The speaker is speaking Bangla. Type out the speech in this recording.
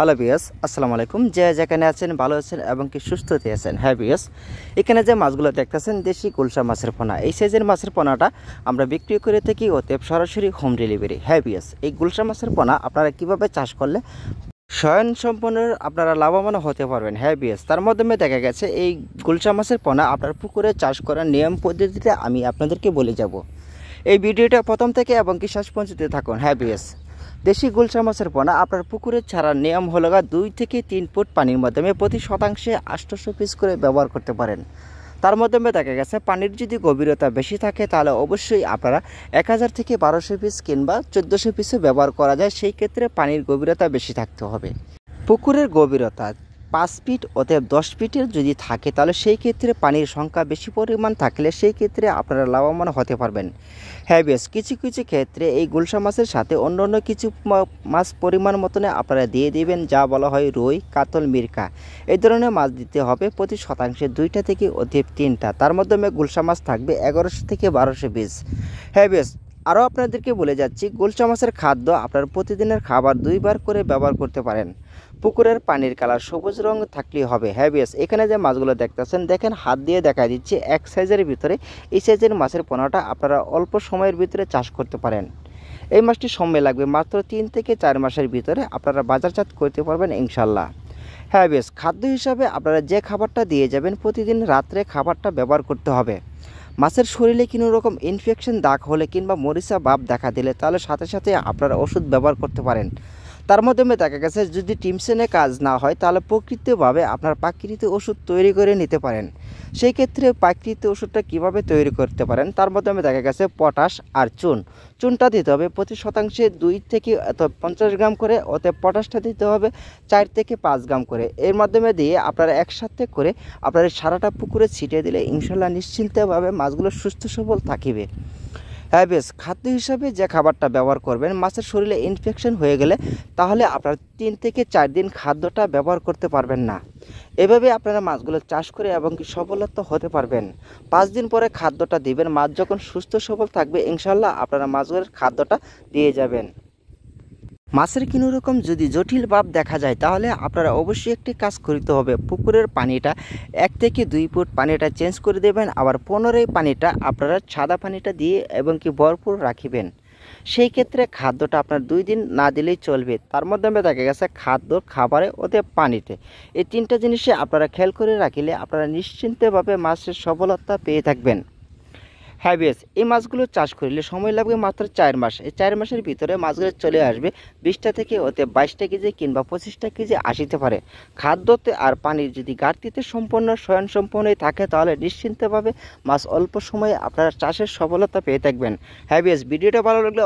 হ্যালো বিয়াস আসসালামু আলাইকুম যে যেখানে আছেন ভালো আছেন এবং কি সুস্থতে আছেন হ্যাঁ বিয়াস এখানে যে মাছগুলো দেখতেছেন দেশি গুলশা মাছের পোনা এই সাইজের মাছের পোনাটা আমরা বিক্রি করে থাকি অতএব সরাসরি হোম ডেলিভারি হ্যাঁ বিয়াস এই গুলশা মাছের পোনা আপনারা কিভাবে চাষ করলে স্বয়ন সম্পন্ন আপনারা লাভবান হতে পারবেন হ্যাঁ বিএস তার মাধ্যমে দেখা গেছে এই গুলশা মাছের পোনা আপনার পুকুরে চাষ করার নিয়ম পদ্ধতিতে আমি আপনাদেরকে বলে যাব এই ভিডিওটা প্রথম থেকে এবং কি শেষ পৌঁছতে থাকুন হ্যাঁ বিএস দেশি গুলশা মাছের পোনা আপনার পুকুরের ছাড়ার নিয়ম হলো দুই থেকে তিন ফুট পানির মাধ্যমে প্রতি শতাংশে আষ্টশো পিস করে ব্যবহার করতে পারেন তার মাধ্যমে দেখা গেছে পানির যদি গভীরতা বেশি থাকে তাহলে অবশ্যই আপনারা এক হাজার থেকে বারোশো পিস কিংবা চোদ্দোশো পিসও ব্যবহার করা যায় সেই ক্ষেত্রে পানির গভীরতা বেশি থাকতে হবে পুকুরের গভীরতা পাঁচ ফিট অথবা দশ ফিটের যদি থাকে তাহলে সেই ক্ষেত্রে পানির সংখ্যা বেশি পরিমাণ থাকলে সেই ক্ষেত্রে আপনারা লাভবান হতে পারবেন হ্যাঁ বেশ কিছু কিছু ক্ষেত্রে এই গুলশা মাছের সাথে অন্য অন্য কিছু মাছ পরিমাণ মতনে আপনারা দিয়ে দিবেন যা বলা হয় রুই কাতল মির্কা এই ধরনের মাছ দিতে হবে প্রতি শতাংশে দুইটা থেকে অধিক তিনটা তার মাধ্যমে গুলশা মাছ থাকবে এগারোশো থেকে বারোশো বিশ হ্যাঁ বেশ আরও আপনাদেরকে বলে যাচ্ছি গোলচা মাছের খাদ্য আপনার প্রতিদিনের খাবার দুইবার করে ব্যবহার করতে পারেন পুকুরের পানির কালার সবুজ রং থাকলেই হবে হ্যাভিয়াস এখানে যে মাছগুলো দেখতেছেন দেখেন হাত দিয়ে দেখা দিচ্ছে এক সাইজের ভিতরে এই সাইজের মাছের পোনাটা আপনারা অল্প সময়ের ভিতরে চাষ করতে পারেন এই মাছটি সময় লাগবে মাত্র তিন থেকে চার মাসের ভিতরে আপনারা বাজারজাত করতে পারবেন ইনশাল্লাহ হ্যাঁ বেশ খাদ্য হিসাবে আপনারা যে খাবারটা দিয়ে যাবেন প্রতিদিন রাত্রে খাবারটা ব্যবহার করতে হবে মাছের শরীরে কোনো রকম ইনফেকশন দাগ হলে কিংবা মরিচা বাপ দেখা দিলে তাহলে সাথে সাথে আপনারা ওষুধ ব্যবহার করতে পারেন তার মাধ্যমে দেখা গেছে যদি টিমসেনে কাজ না হয় তাহলে প্রকৃতভাবে আপনার প্রাকৃতিক ওষুধ তৈরি করে নিতে পারেন সেই ক্ষেত্রে প্রাকৃতিক ওষুধটা কিভাবে তৈরি করতে পারেন তার মাধ্যমে দেখা গেছে পটাশ আর চুন চুনটা দিতে হবে প্রতি শতাংশে দুই থেকে পঞ্চাশ গ্রাম করে ওতে পটাশটা দিতে হবে চার থেকে পাঁচ গ্রাম করে এর মাধ্যমে দিয়ে আপনারা একসাথে করে আপনারা সারাটা পুকুরে ছিটিয়ে দিলে ইনশাল্লাহ নিশ্চিন্তভাবে মাছগুলো সুস্থ সবল থাকিবে অ্যাবেস খাদ্য হিসাবে যে খাবারটা ব্যবহার করবেন মাছের শরীরে ইনফেকশন হয়ে গেলে তাহলে আপনারা তিন থেকে চার দিন খাদ্যটা ব্যবহার করতে পারবেন না এভাবে আপনারা মাছগুলো চাষ করে এবং কি সফলতা হতে পারবেন পাঁচ দিন পরে খাদ্যটা দিবেন মাছ যখন সুস্থ সবল থাকবে ইনশাল্লাহ আপনারা মাছগুলোর খাদ্যটা দিয়ে যাবেন মাছের কোনো রকম যদি জটিল ভাব দেখা যায় তাহলে আপনারা অবশ্যই একটি কাজ করতে হবে পুকুরের পানিটা এক থেকে দুই ফুট পানিটা চেঞ্জ করে দেবেন আবার পনেরোই পানিটা আপনারা সাদা পানিটা দিয়ে এবং কি ভরপুর রাখিবেন সেই ক্ষেত্রে খাদ্যটা আপনার দুই দিন না দিলেই চলবে তার মাধ্যমে দেখা গেছে খাদ্য খাবারে ওতে পানিতে এই তিনটা জিনিসে আপনারা খেয়াল করে রাখিলে আপনারা নিশ্চিন্তভাবে মাছের সফলতা পেয়ে থাকবেন হ্যাবিয়াস এই মাছগুলো চাষ করলে সময় লাগবে মাত্র চার মাস এই চার মাসের ভিতরে মাছগুলো চলে আসবে বিশটা থেকে ওতে বাইশটা কেজি কিংবা পঁচিশটা কেজি আসিতে পারে খাদ্যতে আর পানির যদি ঘাটতিতে সম্পন্ন সম্পূর্ণই থাকে তাহলে নিশ্চিন্তভাবে মাছ অল্প সময়ে আপনারা চাষের সফলতা পেয়ে থাকবেন হ্যাবিয়াস ভিডিওটা ভালো লাগলে